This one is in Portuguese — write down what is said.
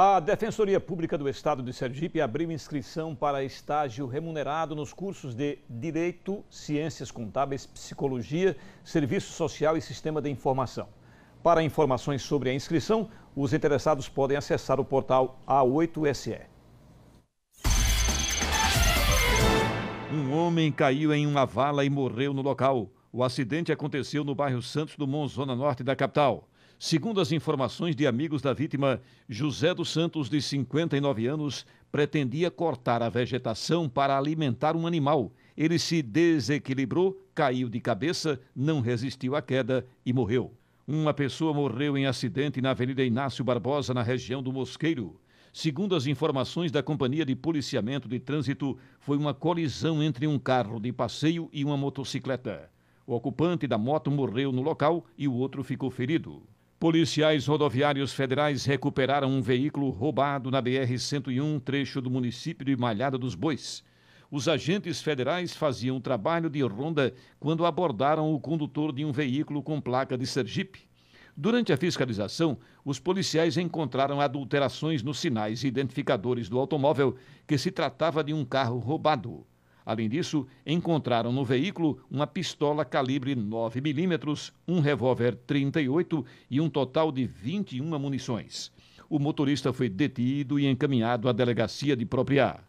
A Defensoria Pública do Estado de Sergipe abriu inscrição para estágio remunerado nos cursos de Direito, Ciências Contábeis, Psicologia, Serviço Social e Sistema de Informação. Para informações sobre a inscrição, os interessados podem acessar o portal A8SE. Um homem caiu em uma vala e morreu no local. O acidente aconteceu no bairro Santos Dumont, zona norte da capital. Segundo as informações de amigos da vítima, José dos Santos, de 59 anos, pretendia cortar a vegetação para alimentar um animal. Ele se desequilibrou, caiu de cabeça, não resistiu à queda e morreu. Uma pessoa morreu em acidente na Avenida Inácio Barbosa, na região do Mosqueiro. Segundo as informações da Companhia de Policiamento de Trânsito, foi uma colisão entre um carro de passeio e uma motocicleta. O ocupante da moto morreu no local e o outro ficou ferido. Policiais rodoviários federais recuperaram um veículo roubado na BR-101, trecho do município de Malhada dos Bois. Os agentes federais faziam trabalho de ronda quando abordaram o condutor de um veículo com placa de Sergipe. Durante a fiscalização, os policiais encontraram adulterações nos sinais identificadores do automóvel, que se tratava de um carro roubado. Além disso, encontraram no veículo uma pistola calibre 9 milímetros, um revólver 38 e um total de 21 munições. O motorista foi detido e encaminhado à delegacia de Propriá.